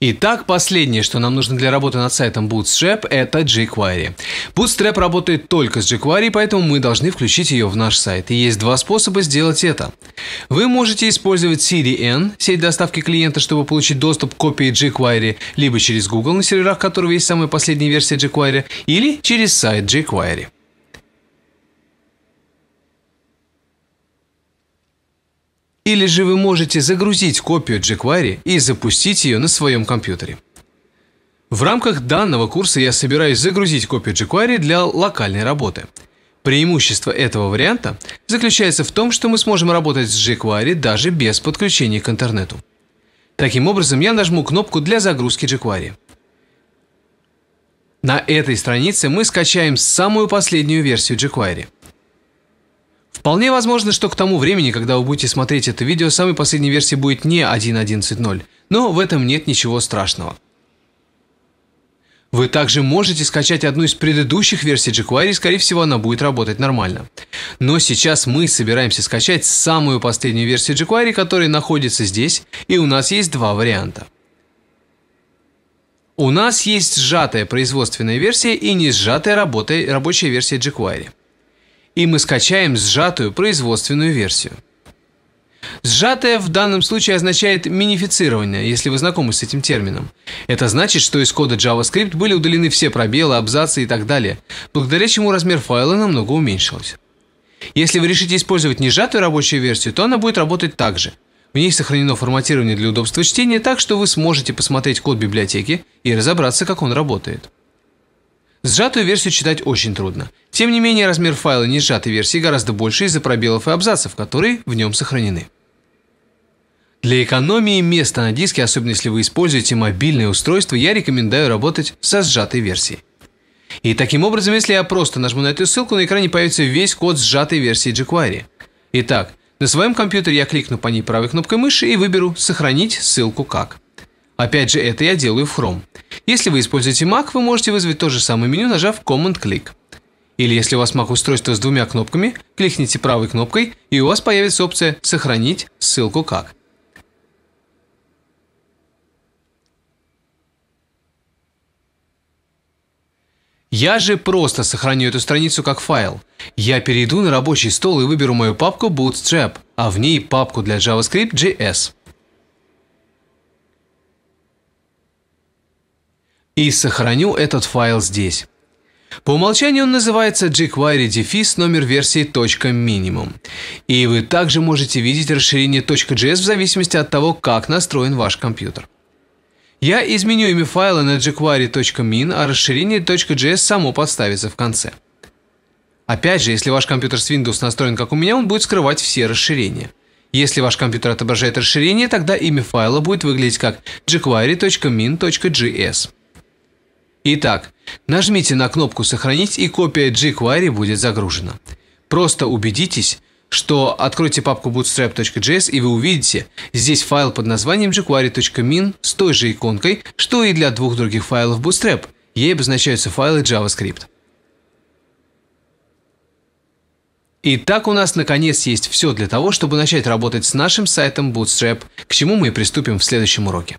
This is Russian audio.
Итак, последнее, что нам нужно для работы над сайтом Bootstrap, это jQuery. Bootstrap работает только с jQuery, поэтому мы должны включить ее в наш сайт. И есть два способа сделать это. Вы можете использовать CDN, сеть доставки клиента, чтобы получить доступ к копии jQuery, либо через Google, на серверах которого есть самая последняя версия jQuery, или через сайт jQuery. Или же вы можете загрузить копию jQuery и запустить ее на своем компьютере. В рамках данного курса я собираюсь загрузить копию jQuery для локальной работы. Преимущество этого варианта заключается в том, что мы сможем работать с jQuery даже без подключения к интернету. Таким образом, я нажму кнопку для загрузки jQuery. На этой странице мы скачаем самую последнюю версию jQuery – Вполне возможно, что к тому времени, когда вы будете смотреть это видео, самой последней версии будет не 1.11.0, но в этом нет ничего страшного. Вы также можете скачать одну из предыдущих версий jQuery, скорее всего, она будет работать нормально. Но сейчас мы собираемся скачать самую последнюю версию jQuery, которая находится здесь, и у нас есть два варианта. У нас есть сжатая производственная версия и не сжатая рабочая версия jQuery и мы скачаем сжатую производственную версию. Сжатое в данном случае означает минифицирование, если вы знакомы с этим термином. Это значит, что из кода JavaScript были удалены все пробелы, абзацы и так далее, благодаря чему размер файла намного уменьшился. Если вы решите использовать не сжатую рабочую версию, то она будет работать так же. В ней сохранено форматирование для удобства чтения, так что вы сможете посмотреть код библиотеки и разобраться, как он работает. Сжатую версию читать очень трудно. Тем не менее, размер файла несжатой версии гораздо больше из-за пробелов и абзацев, которые в нем сохранены. Для экономии места на диске, особенно если вы используете мобильное устройство, я рекомендую работать со сжатой версией. И таким образом, если я просто нажму на эту ссылку, на экране появится весь код сжатой версии jQuery. Итак, на своем компьютере я кликну по ней правой кнопкой мыши и выберу «Сохранить ссылку как». Опять же, это я делаю в Chrome. Если вы используете Mac, вы можете вызвать то же самое меню, нажав Command-клик. Или если у вас Mac-устройство с двумя кнопками, кликните правой кнопкой, и у вас появится опция «Сохранить ссылку как». Я же просто сохраню эту страницу как файл. Я перейду на рабочий стол и выберу мою папку Bootstrap, а в ней папку для JavaScript JS. И сохраню этот файл здесь. По умолчанию он называется jQuery Defis номер версии .minimum. И вы также можете видеть расширение .js в зависимости от того, как настроен ваш компьютер. Я изменю имя файла на jQuery.min, а расширение .js само подставится в конце. Опять же, если ваш компьютер с Windows настроен как у меня, он будет скрывать все расширения. Если ваш компьютер отображает расширение, тогда имя файла будет выглядеть как jQuery.min.js. Итак, нажмите на кнопку «Сохранить» и копия jQuery будет загружена. Просто убедитесь, что откройте папку bootstrap.js и вы увидите здесь файл под названием jQuery.min с той же иконкой, что и для двух других файлов Bootstrap. Ей обозначаются файлы JavaScript. Итак, у нас наконец есть все для того, чтобы начать работать с нашим сайтом Bootstrap, к чему мы и приступим в следующем уроке.